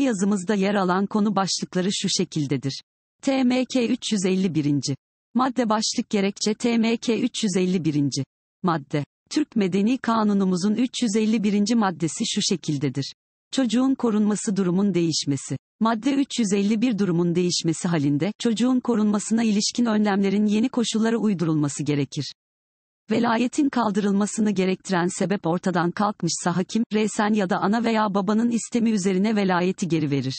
yazımızda yer alan konu başlıkları şu şekildedir. TMK 351. Madde başlık gerekçe TMK 351. Madde. Türk Medeni Kanunumuzun 351. maddesi şu şekildedir. Çocuğun korunması durumun değişmesi. Madde 351 durumun değişmesi halinde, çocuğun korunmasına ilişkin önlemlerin yeni koşullara uydurulması gerekir. Velayetin kaldırılmasını gerektiren sebep ortadan kalkmışsa hakim, resen ya da ana veya babanın istemi üzerine velayeti geri verir.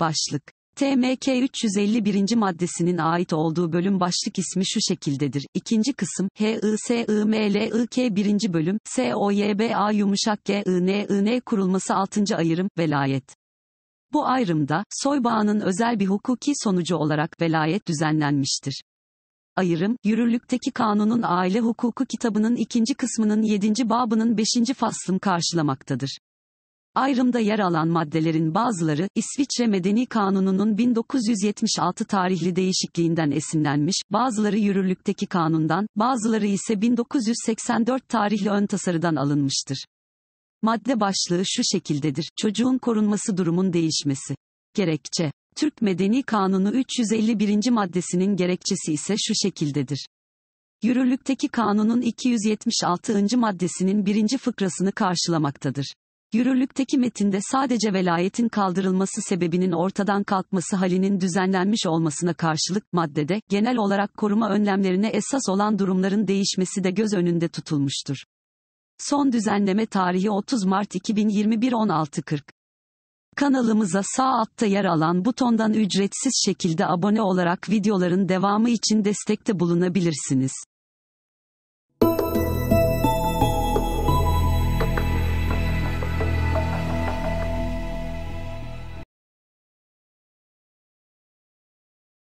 Başlık TMK 351. maddesinin ait olduğu bölüm başlık ismi şu şekildedir. İkinci kısım, HISIMLIK 1. bölüm, SOYBA yumuşak GININ kurulması 6. Ayırım velayet. Bu ayrımda, soybağının özel bir hukuki sonucu olarak velayet düzenlenmiştir ayırın, yürürlükteki kanunun aile hukuku kitabının ikinci kısmının 7. babının 5. faslım karşılamaktadır. Ayrımda yer alan maddelerin bazıları, İsviçre Medeni Kanunu'nun 1976 tarihli değişikliğinden esinlenmiş, bazıları yürürlükteki kanundan, bazıları ise 1984 tarihli ön tasarıdan alınmıştır. Madde başlığı şu şekildedir, çocuğun korunması durumun değişmesi. Gerekçe Türk Medeni Kanunu 351. maddesinin gerekçesi ise şu şekildedir. Yürürlükteki kanunun 276. maddesinin birinci fıkrasını karşılamaktadır. Yürürlükteki metinde sadece velayetin kaldırılması sebebinin ortadan kalkması halinin düzenlenmiş olmasına karşılık maddede genel olarak koruma önlemlerine esas olan durumların değişmesi de göz önünde tutulmuştur. Son düzenleme tarihi 30 Mart 2021 16.40 Kanalımıza sağ altta yer alan butondan ücretsiz şekilde abone olarak videoların devamı için destekte bulunabilirsiniz.